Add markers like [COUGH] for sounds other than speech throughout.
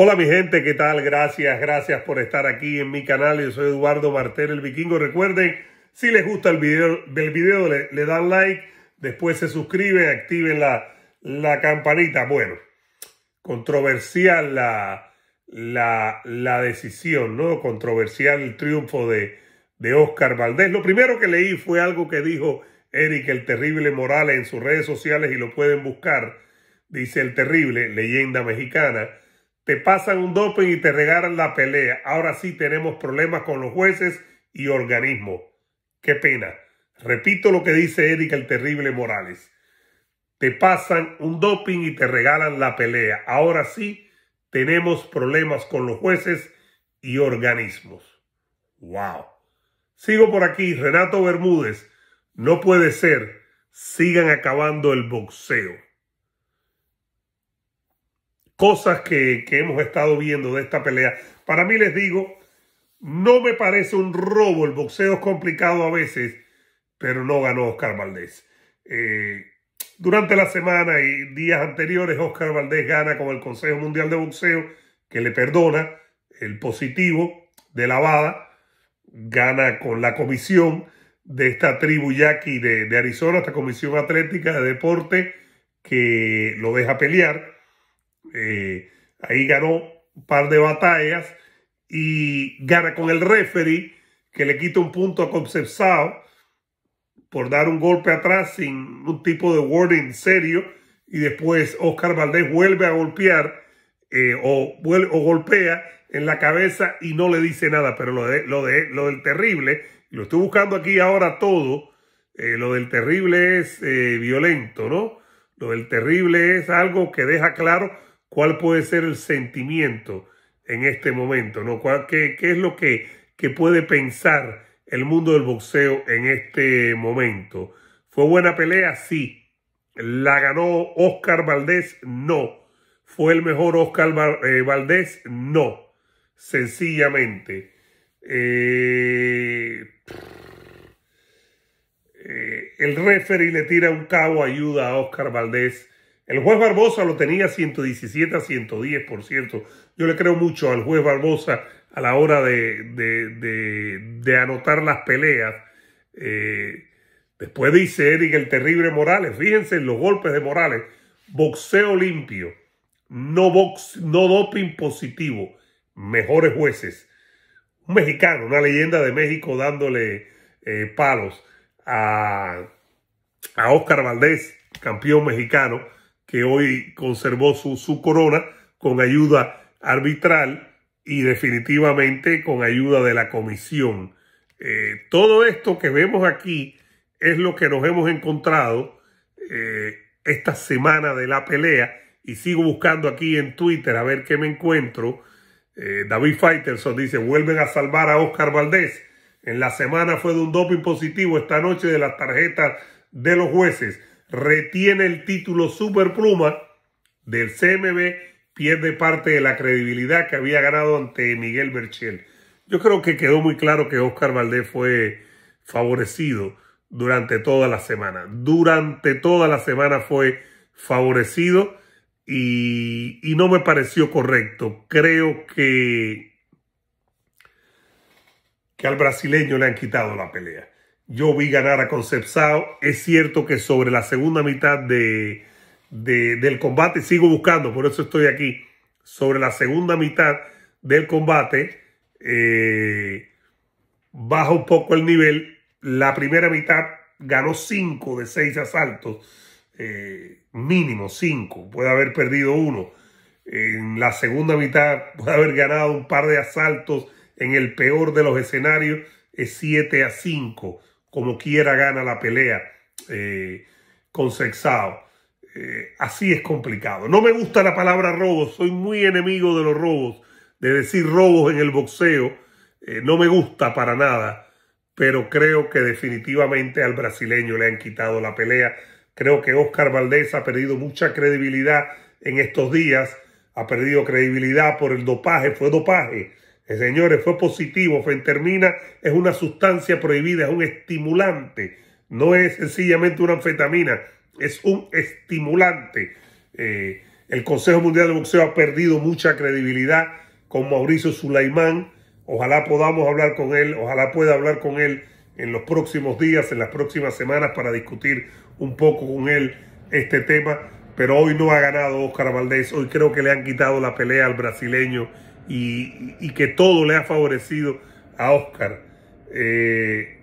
Hola mi gente, ¿qué tal? Gracias, gracias por estar aquí en mi canal. Yo soy Eduardo Martel, el vikingo. Recuerden, si les gusta el video, del video le, dan like, después se suscriben, activen la, campanita. Bueno, controversial la, la, decisión, ¿no? Controversial el triunfo de, de Oscar Valdés. Lo primero que leí fue algo que dijo Eric el Terrible Morales en sus redes sociales y lo pueden buscar. Dice el Terrible, leyenda mexicana te pasan un doping y te regalan la pelea. Ahora sí tenemos problemas con los jueces y organismos. Qué pena. Repito lo que dice Erika el terrible Morales. Te pasan un doping y te regalan la pelea. Ahora sí tenemos problemas con los jueces y organismos. Wow. Sigo por aquí. Renato Bermúdez. No puede ser. Sigan acabando el boxeo cosas que, hemos estado viendo de esta pelea. Para mí les digo, no me parece un robo, el boxeo es complicado a veces, pero no ganó Oscar Valdés. Eh, durante la semana y días anteriores, Oscar Valdés gana con el Consejo Mundial de Boxeo, que le perdona el positivo de la Lavada, gana con la comisión de esta tribu yaqui de, de Arizona, esta comisión atlética de deporte, que lo deja pelear. Eh, ahí ganó un par de batallas y gana con el referee que le quita un punto a Concepção por dar un golpe atrás sin un tipo de warning serio y después Oscar Valdés vuelve a golpear eh, o, o, golpea en la cabeza y no le dice nada, pero lo, lo, del terrible, lo estoy buscando aquí ahora todo, eh, lo del terrible es violento, ¿no? Lo del terrible es algo que deja claro cuál puede ser el sentimiento en este momento, ¿no? ¿Qué, es lo que, puede pensar el mundo del boxeo en este momento? ¿Fue buena pelea? Sí. ¿La ganó Oscar Valdés? No. ¿Fue el mejor Oscar eh, Valdés? No. Sencillamente. Eh, eh, el referee le tira un cabo ayuda a Oscar Valdés el juez Barbosa lo tenía 117 a 110, por cierto. Yo le creo mucho al juez Barbosa a la hora de, anotar las peleas. Eh, después dice Eric el terrible Morales. Fíjense en los golpes de Morales. Boxeo limpio. No, box, no doping positivo. Mejores jueces. Un mexicano, una leyenda de México dándole eh, palos a, a Oscar Valdés, campeón mexicano que hoy conservó su, corona con ayuda arbitral y definitivamente con ayuda de la comisión. Eh, todo esto que vemos aquí es lo que nos hemos encontrado eh, esta semana de la pelea y sigo buscando aquí en Twitter a ver qué me encuentro. Eh, David Fighterson dice, vuelven a salvar a Oscar Valdés. En la semana fue de un doping positivo esta noche de las tarjetas de los jueces retiene el título superpluma del CMB, pierde parte de la credibilidad que había ganado ante Miguel Berchel. Yo creo que quedó muy claro que Oscar Valdés fue favorecido durante toda la semana. Durante toda la semana fue favorecido y, y no me pareció correcto. Creo que, que al brasileño le han quitado la pelea yo vi ganar a Concepsado. Es cierto que sobre la segunda mitad del combate, sigo buscando, por eso estoy aquí, sobre la segunda mitad del combate, eh, Bajo un poco el nivel. La primera mitad ganó 5 de 6 asaltos, eh, mínimo 5, puede haber perdido uno. En la segunda mitad puede haber ganado un par de asaltos en el peor de los escenarios, es 7 a 5 como quiera gana la pelea eh, con Sexao. Eh, así es complicado. No me gusta la palabra robo, soy muy enemigo de los robos, de decir robos en el boxeo. Eh, no me gusta para nada, pero creo que definitivamente al brasileño le han quitado la pelea. Creo que Oscar Valdés ha perdido mucha credibilidad en estos días, ha perdido credibilidad por el dopaje, fue dopaje eh, señores, fue positivo. Fentermina es una sustancia prohibida, es un estimulante. No es sencillamente una anfetamina, es un estimulante. Eh, el Consejo Mundial de Boxeo ha perdido mucha credibilidad con Mauricio Sulaimán. Ojalá podamos hablar con él, ojalá pueda hablar con él en los próximos días, en las próximas semanas para discutir un poco con él este tema. Pero hoy no ha ganado Oscar Valdés, hoy creo que le han quitado la pelea al brasileño y, que todo le ha favorecido a Oscar. Eh,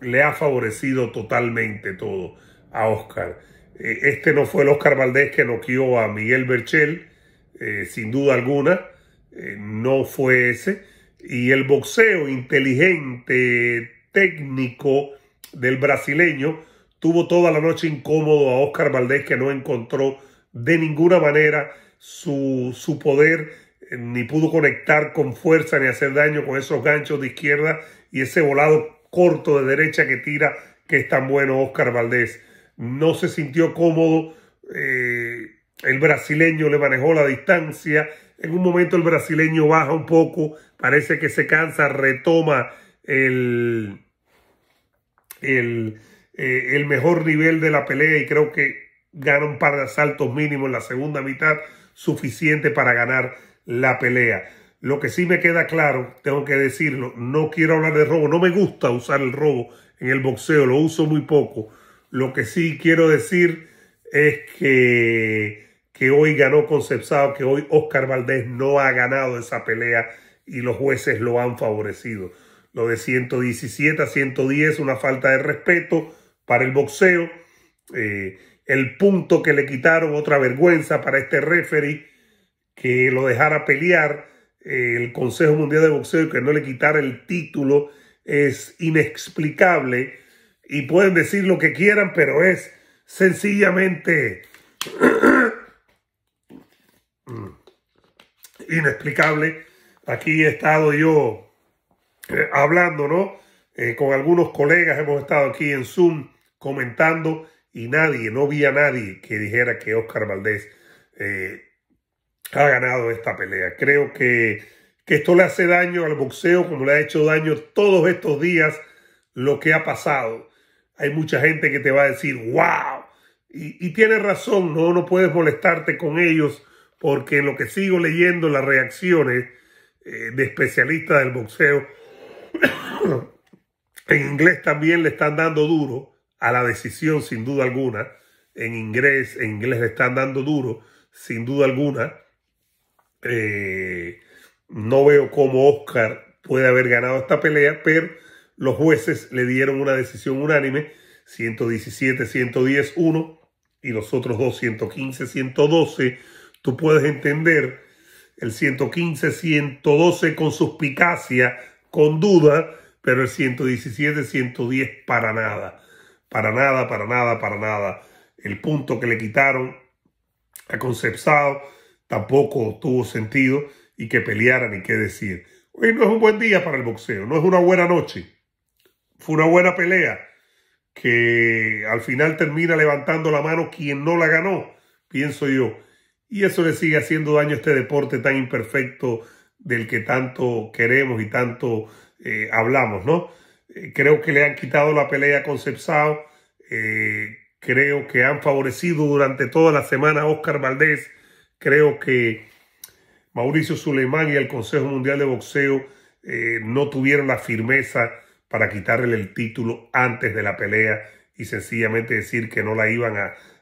le ha favorecido totalmente todo a Oscar. Eh, este no fue el Oscar Valdés que noqueó a Miguel Berchel, eh, sin duda alguna, no fue ese. Y el boxeo inteligente, técnico del brasileño, tuvo toda la noche incómodo a Oscar Valdés que no encontró de ninguna manera su, su poder ni pudo conectar con fuerza ni hacer daño con esos ganchos de izquierda y ese volado corto de derecha que tira, que es tan bueno Oscar Valdés. No se sintió cómodo, eh, el brasileño le manejó la distancia, en un momento el brasileño baja un poco, parece que se cansa, retoma el, el, eh, el mejor nivel de la pelea y creo que gana un par de asaltos mínimos en la segunda mitad, suficiente para ganar la pelea. Lo que sí me queda claro, tengo que decirlo, no quiero hablar de robo, no me gusta usar el robo en el boxeo, lo uso muy poco. Lo que sí quiero decir es que, que hoy ganó Concepsado, que hoy Oscar Valdés no ha ganado esa pelea y los jueces lo han favorecido. Lo de 117 a 110, una falta de respeto para el boxeo. Eh, el punto que le quitaron, otra vergüenza para este referee que lo dejara pelear eh, el Consejo Mundial de Boxeo y que no le quitara el título es inexplicable y pueden decir lo que quieran, pero es sencillamente [CLEARS THROAT] inexplicable. Aquí he estado yo eh, hablando, ¿no? Eh, con algunos colegas hemos estado aquí en Zoom comentando y nadie, no vi a nadie que dijera que Oscar Valdés ha ganado esta pelea. Creo que, esto le hace daño al boxeo como le ha hecho daño todos estos días lo que ha pasado. Hay mucha gente que te va a decir, wow, y, y tiene razón, no, no puedes molestarte con ellos porque lo que sigo leyendo las reacciones eh, de especialistas del boxeo, [COUGHS] en inglés también le están dando duro a la decisión sin duda alguna, en inglés, en inglés le están dando duro sin duda alguna. Eh, no veo cómo Oscar puede haber ganado esta pelea, pero los jueces le dieron una decisión unánime, 117-110-1 y los otros dos 115-112. Tú puedes entender el 115-112 con suspicacia, con duda, pero el 117-110 para nada, para nada, para nada, para nada. El punto que le quitaron a Concepsado tampoco tuvo sentido y que pelearan y qué decir. Hoy no es un buen día para el boxeo, no es una buena noche. Fue una buena pelea que al final termina levantando la mano quien no la ganó, pienso yo. Y eso le sigue haciendo daño a este deporte tan imperfecto del que tanto queremos y tanto eh, hablamos, ¿no? Eh, creo que le han quitado la pelea a Concepsao. Eh, creo que han favorecido durante toda la semana a Oscar Valdés Creo que Mauricio Suleimán y el Consejo Mundial de Boxeo eh, no tuvieron la firmeza para quitarle el título antes de la pelea y sencillamente decir que no la iban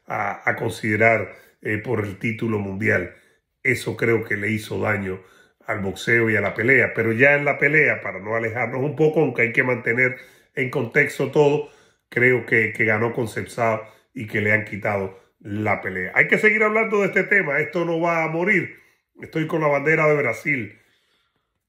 a, considerar eh, por el título mundial. Eso creo que le hizo daño al boxeo y a la pelea. Pero ya en la pelea, para no alejarnos un poco, aunque hay que mantener en contexto todo, creo que, que ganó consensado y que le han quitado la pelea. Hay que seguir hablando de este tema. Esto no va a morir. Estoy con la bandera de Brasil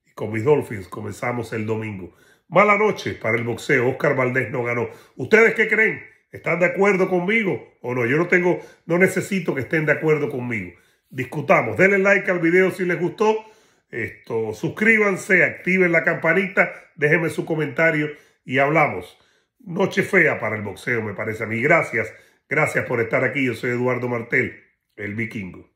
y con mis Dolphins. Comenzamos el domingo. Mala noche para el boxeo. Oscar Valdés no ganó. ¿Ustedes qué creen? ¿Están de acuerdo conmigo o no? Yo no tengo, no necesito que estén de acuerdo conmigo. Discutamos. Denle like al video si les gustó. Esto, suscríbanse, activen la campanita, déjenme su comentario y hablamos. Noche fea para el boxeo, me parece a mí. Gracias Gracias por estar aquí. Yo soy Eduardo Martel, el vikingo.